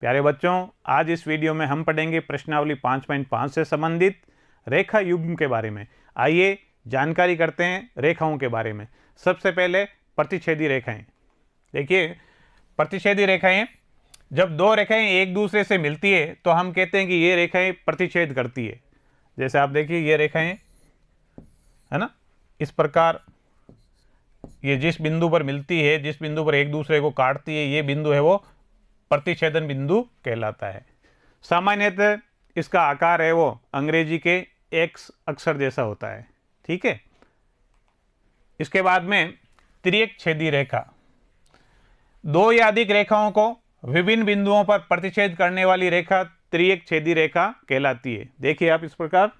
प्यारे बच्चों आज इस वीडियो में हम पढ़ेंगे प्रश्नावली 5.5 से संबंधित रेखा युग्म के बारे में आइए जानकारी करते हैं रेखाओं के बारे में सबसे पहले प्रतिच्छेदी रेखाएं देखिए प्रतिच्छेदी रेखाएं जब दो रेखाएं एक दूसरे से मिलती है तो हम कहते हैं कि ये रेखाएं प्रतिच्छेद करती है जैसे आप देखिए ये रेखाएं है ना इस प्रकार ये जिस बिंदु पर मिलती है जिस बिंदु पर एक दूसरे को काटती है ये बिंदु है वो प्रतिच्छेदन बिंदु कहलाता है सामान्यतः इसका आकार है वो अंग्रेजी के एक्स अक्षर जैसा होता है ठीक है इसके बाद में त्रियक छेदी रेखा दो या अधिक रेखाओं को विभिन्न बिंदुओं पर प्रतिच्छेद करने वाली रेखा त्रियक छेदी रेखा कहलाती है देखिए आप इस प्रकार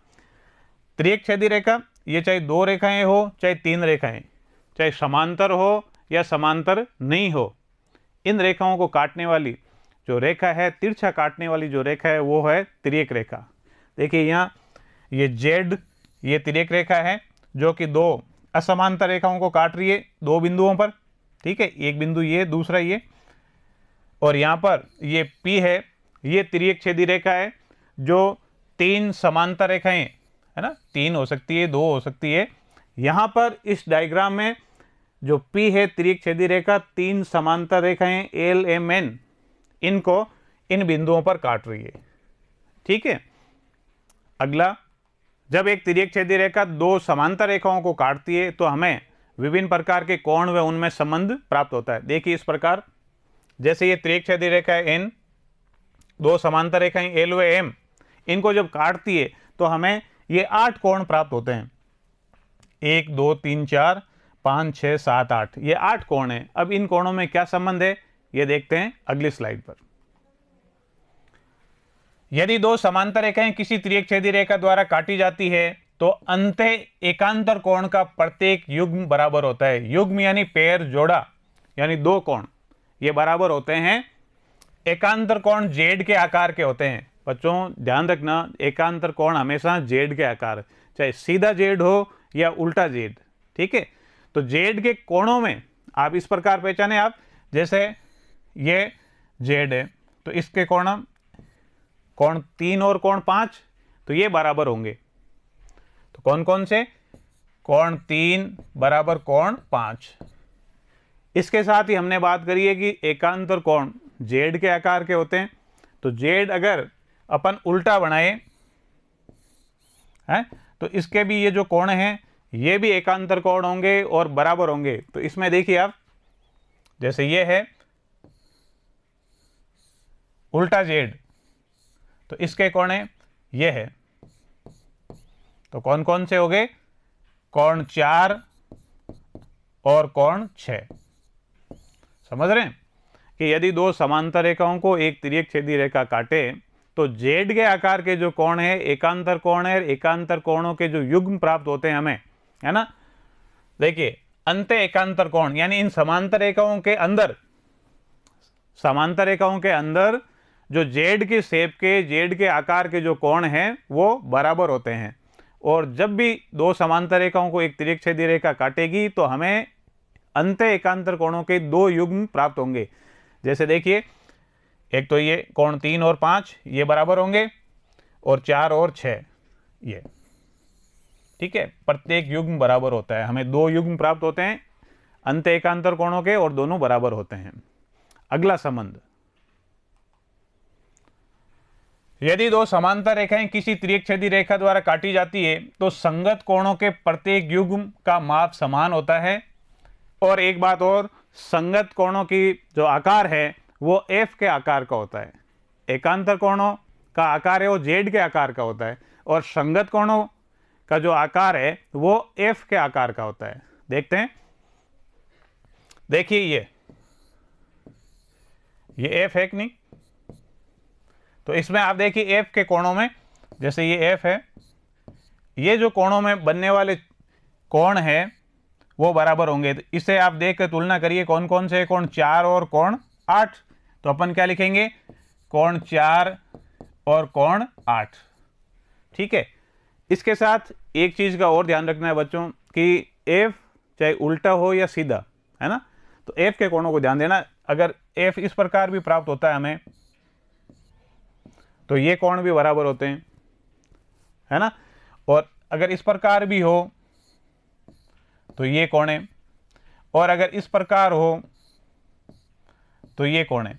त्रियक छेदी रेखा ये चाहे दो रेखाएं हो चाहे तीन रेखाएं चाहे समांतर हो या समांतर नहीं हो इन रेखाओं को काटने वाली जो रेखा है तिरछा काटने वाली जो रेखा है वो है तिरक रेखा देखिए यहाँ ये जेड ये तिरक रेखा है जो कि दो असमानता रेखाओं को काट रही है दो बिंदुओं पर ठीक है एक बिंदु ये दूसरा ये और यहाँ पर ये पी है ये तिरक छेदी रेखा है जो तीन समानता रेखाएं है ना तीन हो सकती है दो हो सकती है यहाँ पर इस डायग्राम में जो P है त्रिक छेदी रेखा तीन समांतर रेखाएं एल एम एन इनको इन बिंदुओं पर काट रही है ठीक है अगला जब एक तिरक छेदी रेखा दो समांतर रेखाओं को काटती है तो हमें विभिन्न प्रकार के कोण व उनमें संबंध प्राप्त होता है देखिए इस प्रकार जैसे ये त्रिक छेदी रेखा है एन दो समांतर रेखाएं एल व एम इनको जब काटती है तो हमें ये आठ कोण प्राप्त होते हैं एक दो तीन चार पाँच छः सात आठ ये आठ कोण है अब इन कोणों में क्या संबंध है ये देखते हैं अगली स्लाइड पर यदि दो समांतर रेखाएं किसी छेदी रेखा द्वारा काटी जाती है तो अंत एकांतर कोण का प्रत्येक युग्म बराबर होता है युग्म यानी पेयर जोड़ा यानी दो कोण ये बराबर होते हैं एकांतर कोण जेड के आकार के होते हैं बच्चों ध्यान रखना एकांतर कोण हमेशा जेड के आकार चाहे सीधा जेड हो या उल्टा जेड ठीक है तो जेड के कोणों में आप इस प्रकार पहचाने आप जैसे ये जेड है तो इसके कोण कोण तीन और कोण पांच तो ये बराबर होंगे तो कौन कौन से कोण तीन बराबर कोण पांच इसके साथ ही हमने बात करी है कि एकांतर कोण जेड के आकार के होते हैं तो जेड अगर अपन उल्टा बनाए हैं तो इसके भी ये जो कोण हैं ये भी एकांतर कोण होंगे और बराबर होंगे तो इसमें देखिए आप जैसे ये है उल्टा जेड तो इसके कोण है ये है तो कौन कौन से हो गए कोण चार और कोण छ समझ रहे हैं कि यदि दो समांतर रेखाओं को एक तिरक छेदी रेखा काटे तो जेड के आकार के जो कोण है एकांतर कोण है एकांतर कोणों के जो युग्म प्राप्त होते हैं हमें है ना देखिए अंत एकांतर कोण यानी इन समांतर रेखाओं के अंदर समांतर रेखाओं के अंदर जो जेड के सेप के जेड के आकार के जो कोण हैं वो बराबर होते हैं और जब भी दो समांतर रेखाओं को एक तिरक्षेदी रेखा काटेगी तो हमें अंत एकांतर कोणों के दो युग्म प्राप्त होंगे जैसे देखिए एक तो ये कोण तीन और पाँच ये बराबर होंगे और चार और छः ये ठीक है प्रत्येक युग्म बराबर होता है हमें दो युग्म प्राप्त होते हैं अंत एकांतर कोणों के और दोनों बराबर होते हैं अगला संबंध यदि दो समांतर रेखाएं किसी त्रियक्षेदी रेखा द्वारा काटी जाती है तो संगत कोणों के प्रत्येक युग्म का माप समान होता है और एक बात और संगत कोणों की जो आकार है वो एफ के आकार का होता है एकांतर कोणों का आकार है वो जेड के आकार का होता है और संगत कोणों का जो आकार है वो एफ के आकार का होता है देखते हैं देखिए ये ये एफ है कि नहीं तो इसमें आप देखिए एफ के कोणों में जैसे ये एफ है ये जो कोणों में बनने वाले कोण है वो बराबर होंगे तो इसे आप देख कर तुलना करिए कौन कौन से कोण चार और कोण आठ तो अपन क्या लिखेंगे कोण चार और कोण आठ ठीक है इसके साथ एक चीज़ का और ध्यान रखना है बच्चों कि एफ चाहे उल्टा हो या सीधा है ना तो एफ के कोणों को ध्यान देना अगर एफ इस प्रकार भी प्राप्त होता है हमें तो ये कोण भी बराबर होते हैं है ना और अगर इस प्रकार भी हो तो ये कोण है और अगर इस प्रकार हो तो ये कोण है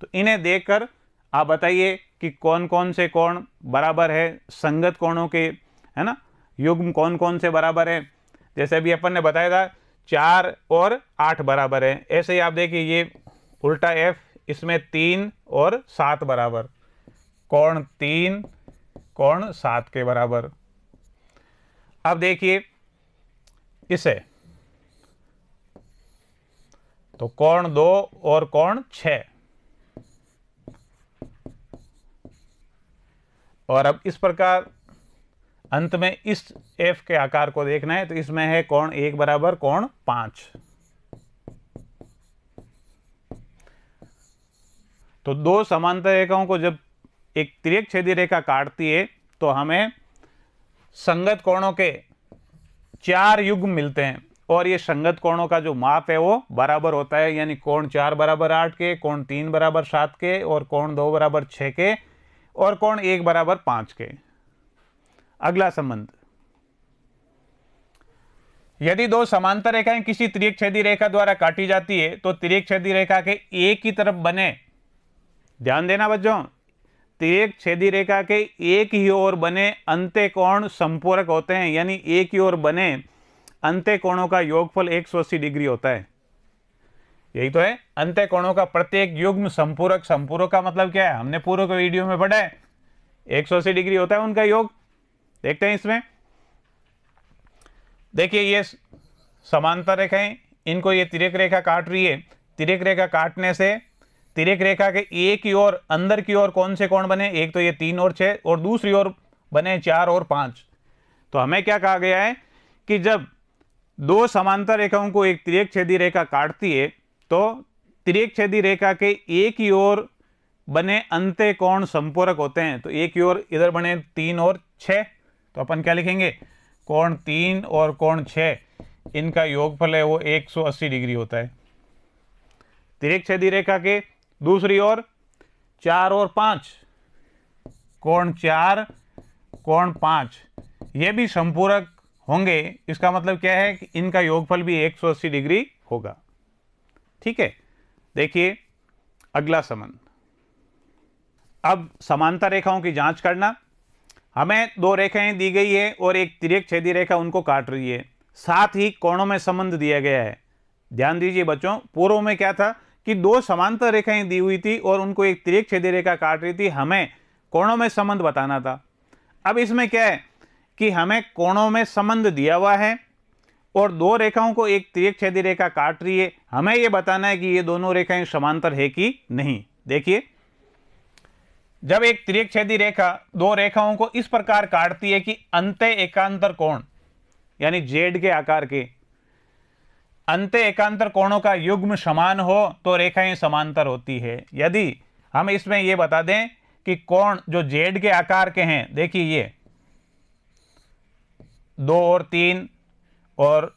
तो इन्हें देखकर आप बताइए कि कौन कौन से कोण बराबर है संगत कोणों के है ना युग्म कौन कौन से बराबर है जैसे अभी अपन ने बताया था चार और आठ बराबर है ऐसे ही आप देखिए ये उल्टा एफ इसमें तीन और सात बराबर कोण तीन कोण सात के बराबर अब देखिए इसे तो कोण दो और कोण छः और अब इस प्रकार अंत में इस एफ के आकार को देखना है तो इसमें है कोण एक बराबर कोण पांच तो दो समांतर रेखाओं को जब एक तिरक छेदी रेखा काटती है तो हमें संगत कोणों के चार युग मिलते हैं और ये संगत कोणों का जो माप है वो बराबर होता है यानी कोण चार बराबर आठ के कोण तीन बराबर सात के और कोण दो बराबर छः के और कोण एक बराबर पांच के अगला संबंध यदि दो समांतर रेखाएं किसी त्रिक छेदी रेखा द्वारा काटी जाती है तो त्रिय छेदी रेखा के एक ही तरफ बने ध्यान देना बच्चों त्रिक छेदी रेखा के एक ही ओर बने अंत्य कोण संपूरक होते हैं यानी एक ही ओर बने अंत्य कोणों का योगफल 180 डिग्री होता है यही तो है अंत्य कोणों का प्रत्येक युग्म संपूरक संपूरक का मतलब क्या है हमने पूर्व के वीडियो में पढ़ा है अस्सी डिग्री होता है उनका योग देखते हैं इसमें देखिए ये समांतर रेखाएं इनको ये तिरक रेखा काट रही है तिरक रेखा काटने से तिरक रेखा के एक ही ओर अंदर की ओर कौन से कोण बने एक तो ये तीन और छः और दूसरी ओर बने चार और पाँच तो हमें क्या कहा गया है कि जब दो समांतर रेखाओं को एक तिरक छेदी रेखा काटती है तो छेदी रेखा के एक ही ओर बने अंत्य कोण संपूरक होते हैं तो एक ही ओर इधर बने तीन और छः तो अपन क्या लिखेंगे कोण तीन और कोण छः इनका योगफल है वो 180 डिग्री होता है छेदी रेखा के दूसरी ओर चार और पाँच कोण चार कोण पाँच ये भी संपूरक होंगे इसका मतलब क्या है कि इनका योगफल भी 180 डिग्री होगा ठीक है देखिए अगला संबंध अब समानता रेखाओं की जांच करना हमें दो रेखाएं दी गई है और एक तिरक छेदी रेखा उनको काट रही है साथ ही कोणों में संबंध दिया गया है ध्यान दीजिए बच्चों पूर्व में क्या था कि दो समांतर रेखाएं दी हुई थी और उनको एक तिरक छेदी रेखा काट रही थी हमें कोणों में संबंध बताना था अब इसमें क्या है कि हमें कोणों में संबंध दिया हुआ है और दो रेखाओं को एक त्रिय छेदी रेखा काट रही है हमें यह बताना है कि ये दोनों रेखाएं समांतर है कि नहीं देखिए जब एक त्रिय छेदी रेखा दो रेखाओं को इस प्रकार काटती है कि अंत एकांतर कोण यानी जेड के आकार के अंत एकांतर कोणों का युग्म समान हो तो रेखाएं समांतर होती है यदि हम इसमें यह बता दें कि कोण जो जेड के आकार के हैं देखिए ये दो और तीन और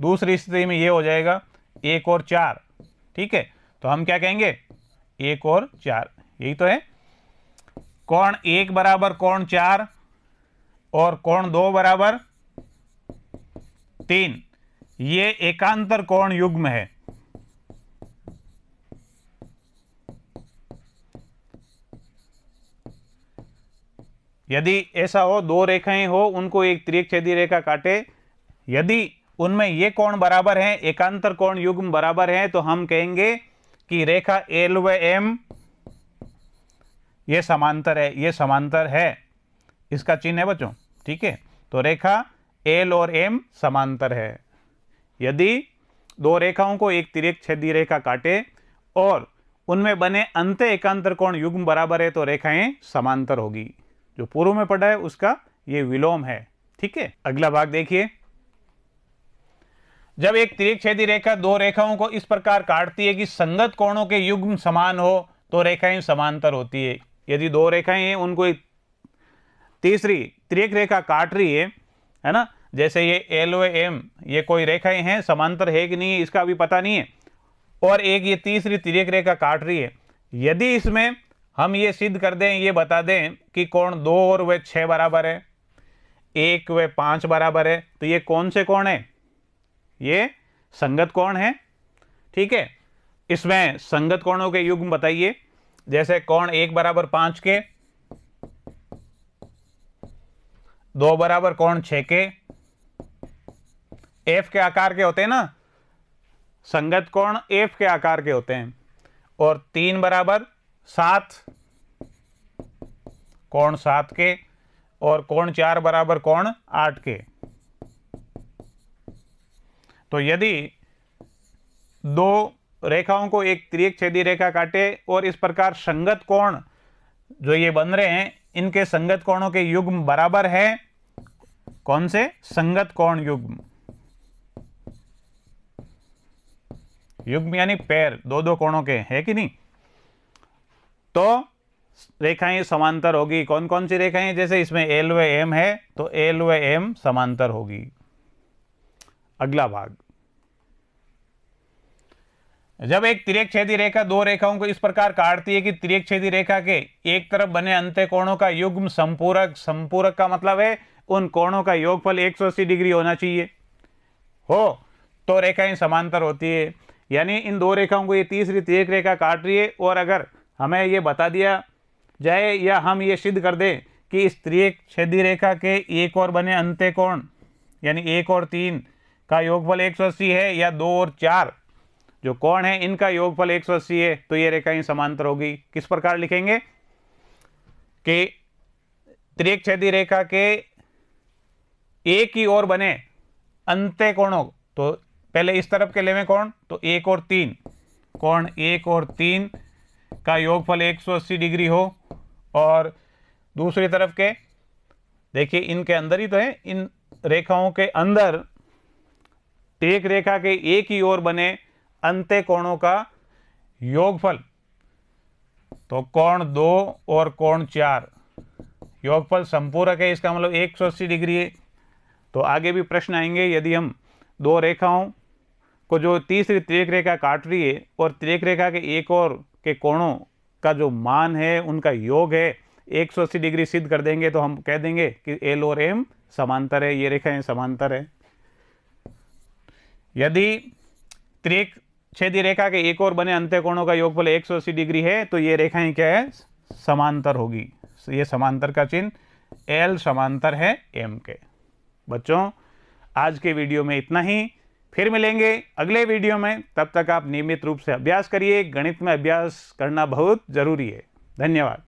दूसरी स्थिति में ये हो जाएगा एक और चार ठीक है तो हम क्या कहेंगे एक और चार यही तो है कौन एक बराबर कौन चार और कौन दो बराबर तीन ये एकांतर कौन युग्म है यदि ऐसा हो दो रेखाएं हो उनको एक त्रिक छेदी रेखा काटे यदि उनमें ये कोण बराबर हैं एकांतर कोण युग्म बराबर हैं तो हम कहेंगे कि रेखा एल व एम ये समांतर है ये समांतर है इसका चिन्ह है बच्चों ठीक है तो रेखा एल और एम समांतर है यदि दो रेखाओं को एक तिरेक छेदी रेखा काटे और उनमें बने अंत एकांतर कोण युग्म बराबर है तो रेखाएं समांतर होगी जो पूर्व में पढ़ा है उसका ये विलोम है ठीक है अगला भाग देखिए जब एक त्रिक्षेदी छेदी रेखा दो रेखाओं को इस प्रकार काटती है कि संगत कोणों के युग्म समान हो तो रेखाएं समांतर होती है यदि दो रेखाएं हैं उनको एक तीसरी त्रिक रेखा काट रही है है ना जैसे ये एल ओ एम ये कोई रेखाएं हैं समांतर है कि नहीं है इसका अभी पता नहीं है और एक ये तीसरी त्रिक रेखा काट रही है यदि इसमें हम ये सिद्ध कर दें ये बता दें कि कोण दो और वे छः बराबर है एक व पाँच बराबर है तो ये कौन से कोण है ये संगत कौन है ठीक है इसमें संगत कोणों के युग्म बताइए जैसे कौन एक बराबर पांच के दो बराबर कौन छ के एफ के आकार के होते हैं ना संगत कोण एफ के आकार के होते हैं और तीन बराबर सात कौन सात के और कौन चार बराबर कौन आठ के तो यदि दो रेखाओं को एक त्रिक छेदी रेखा काटे और इस प्रकार संगत कोण जो ये बन रहे हैं इनके संगत कोणों के युग्म बराबर है कौन से संगत कोण युग्म युग्म यानी पैर दो दो कोणों के है कि नहीं तो रेखाएं समांतर होगी कौन कौन सी रेखाएं जैसे इसमें एल व एम है तो एल व एम समांतर होगी अगला भाग जब एक तिरेक छेदी रेखा दो रेखाओं को इस प्रकार काटती है कि तिरेक छेदी रेखा के एक तरफ बने अंत्य कोणों का युग्म संपूरक संपूरक का मतलब है उन कोणों का योगफल 180 डिग्री होना चाहिए हो तो रेखाएं समांतर होती है यानी इन दो रेखाओं को ये तीसरी तिरेक रेखा काट रही है और अगर हमें ये बता दिया जाए या हम ये सिद्ध कर दें कि इस त्रिक छेदी रेखा के एक और बने अंत्य कोण यानी एक और तीन का योगफल 180 है या दो और चार जो कौन है इनका योगफल 180 है तो ये रेखाएं समांतर होगी किस प्रकार लिखेंगे कि त्रिक छेदी रेखा के एक ही ओर बने अंत्य कोणों तो पहले इस तरफ के लेवे कौन तो एक और तीन कोण एक और तीन का योगफल 180 डिग्री हो और दूसरी तरफ के देखिए इनके अंदर ही तो है इन रेखाओं के अंदर टेक रेखा के एक ही ओर बने अंत्य कोणों का योगफल तो कोण दो और कोण चार योगफल संपूरक है इसका मतलब अस्सी डिग्री है तो आगे भी प्रश्न आएंगे यदि हम दो रेखाओं को जो तीसरी त्रेक रेखा काट रही है और त्रेक रेखा के एक और के कोणों का जो मान है उनका योग है अस्सी डिग्री सिद्ध कर देंगे तो हम कह देंगे कि एल और एम समांतर है ये रेखाएं समांतर है यदि त्रिक छेदी रेखा के एक और बने अंत्य कोणों का योगफल 180 डिग्री है तो ये रेखाएं क्या है समांतर होगी तो ये समांतर का चिन्ह एल समांतर है एम के बच्चों आज के वीडियो में इतना ही फिर मिलेंगे अगले वीडियो में तब तक आप नियमित रूप से अभ्यास करिए गणित में अभ्यास करना बहुत ज़रूरी है धन्यवाद